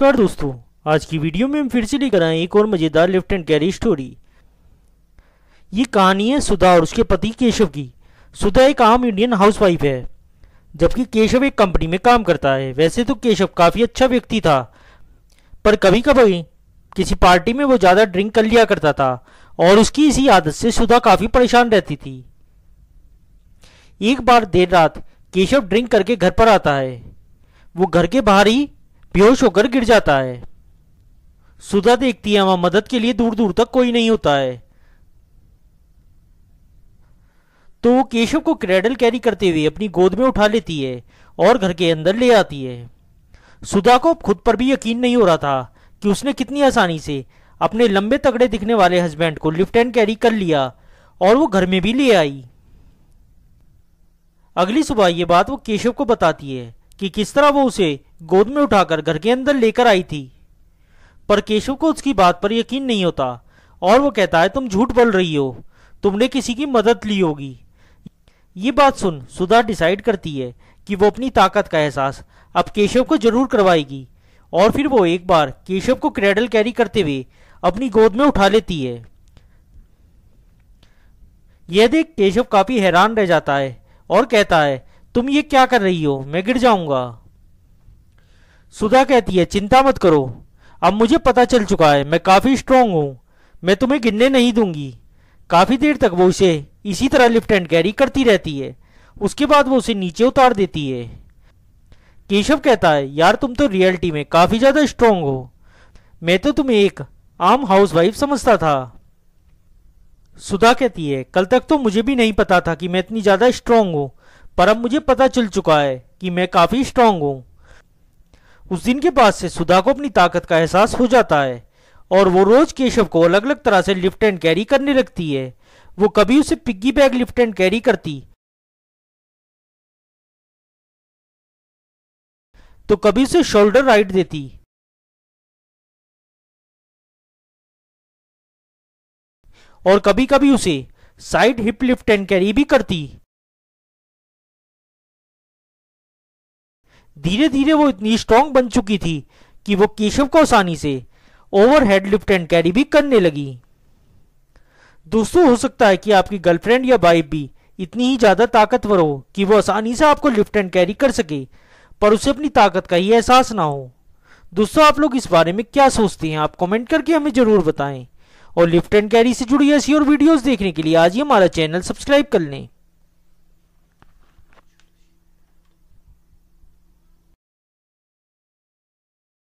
नमस्कार दोस्तों आज की वीडियो में हम फिर से लेकर आए एक और मज़ेदार लिफ्ट एंड कैरी स्टोरी ये कहानी है सुधा और उसके पति केशव की सुधा एक आम इंडियन हाउसवाइफ है जबकि केशव एक कंपनी में काम करता है वैसे तो केशव काफ़ी अच्छा व्यक्ति था पर कभी कभी किसी पार्टी में वो ज़्यादा ड्रिंक कर लिया करता था और उसकी इसी आदत से सुधा काफ़ी परेशान रहती थी एक बार देर रात केशव ड्रिंक करके घर पर आता है वो घर के बाहर ही बेहोश होकर गिर जाता है सुधा देखती है वहां मदद के लिए दूर दूर तक कोई नहीं होता है तो वो केशव को क्रेडल कैरी करते हुए अपनी गोद में उठा लेती है और घर के अंदर ले आती है सुधा को खुद पर भी यकीन नहीं हो रहा था कि उसने कितनी आसानी से अपने लंबे तगड़े दिखने वाले हस्बैंड को लिफ्ट एंड कैरी कर लिया और वो घर में भी ले आई अगली सुबह ये बात वो केशव को बताती है कि किस तरह वो उसे गोद में उठाकर घर के अंदर लेकर आई थी पर केशव को उसकी बात पर यकीन नहीं होता और वो कहता है तुम झूठ बोल रही हो तुमने किसी की मदद ली होगी ये बात सुन सुधा डिसाइड करती है कि वो अपनी ताकत का एहसास अब केशव को जरूर करवाएगी और फिर वो एक बार केशव को क्रेडल कैरी करते हुए अपनी गोद में उठा लेती है यह देख केशव काफी हैरान रह जाता है और कहता है तुम ये क्या कर रही हो मैं गिर जाऊंगा सुधा कहती है चिंता मत करो अब मुझे पता चल चुका है मैं काफ़ी स्ट्रांग हूं मैं तुम्हें गिरने नहीं दूंगी काफ़ी देर तक वो उसे इसी तरह लिफ्ट एंड कैरी करती रहती है उसके बाद वो उसे नीचे उतार देती है केशव कहता है यार तुम तो रियलिटी में काफ़ी ज़्यादा स्ट्रांग हो मैं तो तुम्हें एक आम हाउसवाइफ समझता था सुधा कहती है कल तक तो मुझे भी नहीं पता था कि मैं इतनी ज़्यादा स्ट्रांग हूं पर अब मुझे पता चल चुका है कि मैं काफ़ी स्ट्रांग हूं उस दिन के बाद से सुधा को अपनी ताकत का एहसास हो जाता है और वो रोज केशव को अलग अलग तरह से लिफ्ट एंड कैरी करने लगती है वो कभी उसे piggy back lift and carry करती तो कभी उसे शोल्डर राइट देती और कभी कभी उसे side hip lift and carry भी करती धीरे धीरे वो इतनी स्ट्रांग बन चुकी थी कि वो केशव को आसानी से overhead lift and carry भी करने लगी दोस्तों हो सकता है कि आपकी गर्लफ्रेंड या वाइफ भी इतनी ही ज्यादा ताकतवर हो कि वो आसानी से आपको लिफ्ट एंड कैरी कर सके पर उसे अपनी ताकत का ही एहसास ना हो दोस्तों आप लोग इस बारे में क्या सोचते हैं आप कमेंट करके हमें जरूर बताएं और लिफ्ट एंड कैरी से जुड़ी ऐसी और वीडियोस देखने के लिए आज ही हमारा चैनल सब्सक्राइब कर लें